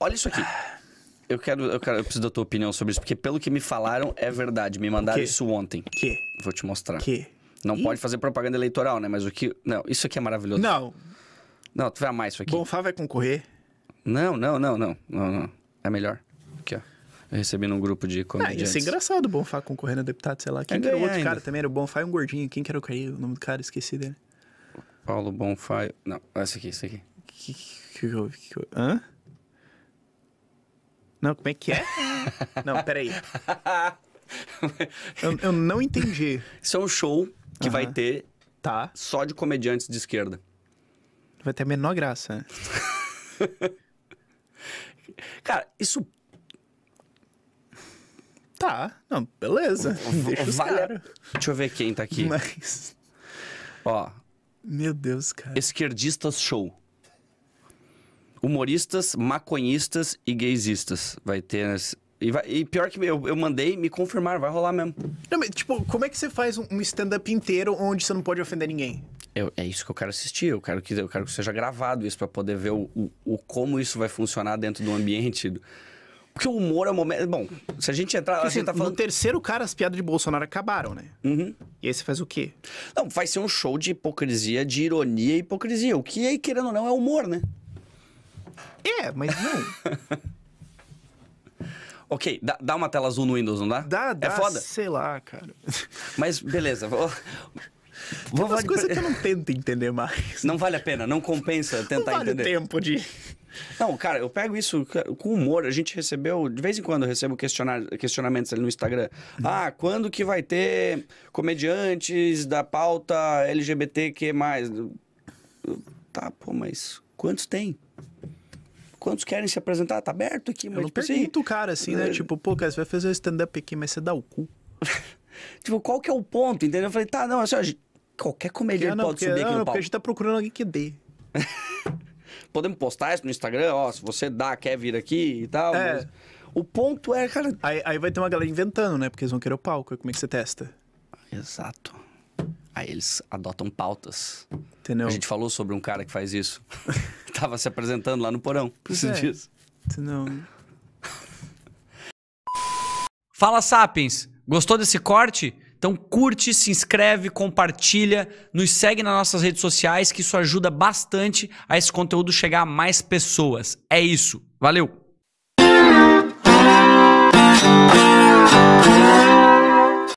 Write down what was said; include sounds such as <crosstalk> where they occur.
olha isso aqui. Eu quero, eu quero, eu preciso da tua opinião sobre isso, porque pelo que me falaram é verdade. Me mandaram isso ontem. Que? Vou te mostrar. Que? Não Ih. pode fazer propaganda eleitoral, né? Mas o que. Não, isso aqui é maravilhoso. Não. Não, tu vai amar isso aqui. Bonfá vai concorrer? Não, não, não, não. Não, não. É melhor. Aqui, ó. Eu recebi num grupo de comediantes. Ah, isso é engraçado o Bonfá concorrendo a deputado, sei lá. Quem é que era o outro ainda. cara também? Era o Bonfá e um gordinho. Quem que era o, cara? o nome do cara? Esqueci dele. Paulo Bonfá. Não, esse aqui, esse aqui. Que que, que, que, que, Hã? Não, como é que é? <laughs> não, peraí. <laughs> eu, eu não entendi. Isso é um show que vai ter tá. só de comediantes de esquerda. Vai ter a menor graça. <laughs> Cara, isso. Tá, não, beleza. Deixa vale... Deixa eu ver quem tá aqui. Mas. Ó. Meu Deus, cara. Esquerdistas Show. Humoristas, maconhistas e gaysistas. Vai ter. E, vai, e, pior que eu, eu mandei me confirmar, vai rolar mesmo. Não, mas, tipo, como é que você faz um stand-up inteiro onde você não pode ofender ninguém? Eu, é isso que eu quero assistir, eu quero que, eu quero que seja gravado isso para poder ver o, o, o, como isso vai funcionar dentro do ambiente. Porque o humor é o momento. Bom, se a gente entrar. Porque, a gente assim, tá falando... No terceiro cara, as piadas de Bolsonaro acabaram, né? Uhum. E aí você faz o quê? Não, vai ser um show de hipocrisia, de ironia e hipocrisia. O que aí, querendo ou não, é humor, né? É, mas não. <laughs> ok, dá, dá, uma tela azul no Windows, não dá? Dá, é dá. É foda? Sei lá, cara. Mas beleza. Vou... Vou Tem umas coisas que eu não tento entender mais. Não vale a pena, não compensa tentar não vale entender. tempo de... Não, cara, eu pego isso com humor. A gente recebeu, de vez em quando eu recebo questionar, questionamentos ali no Instagram. Uhum. Ah, quando que vai ter comediantes da pauta LGBTQ+. Tá, pô, mas quantos tem? quantos querem se apresentar? Tá aberto aqui, mas. Eu não tipo, assim, pergunto assim, cara assim, né? É. Tipo, pô, cara, você vai fazer stand-up aqui, mas você dá o cu. <laughs> tipo, qual que é o ponto, entendeu? Eu falei, tá, não, assim, qualquer comediante não, pode porque, subir não, aqui no não, palco. Porque a gente tá procurando alguém que dê. <laughs> Podemos postar isso no Instagram, ó, se você dá, quer vir aqui e tal. É. Mas... O ponto é, cara. Aí, aí vai ter uma galera inventando, né? Porque eles vão querer o palco. Como é que você testa? Exato. Aí eles adotam pautas. Entendeu? A gente falou sobre um cara que faz isso. <laughs> Tava se apresentando lá no porão, preciso é. disso. Entendeu? Fala, Sapiens! Gostou desse corte? Então curte, se inscreve, compartilha, nos segue nas nossas redes sociais, que isso ajuda bastante a esse conteúdo chegar a mais pessoas. É isso. Valeu!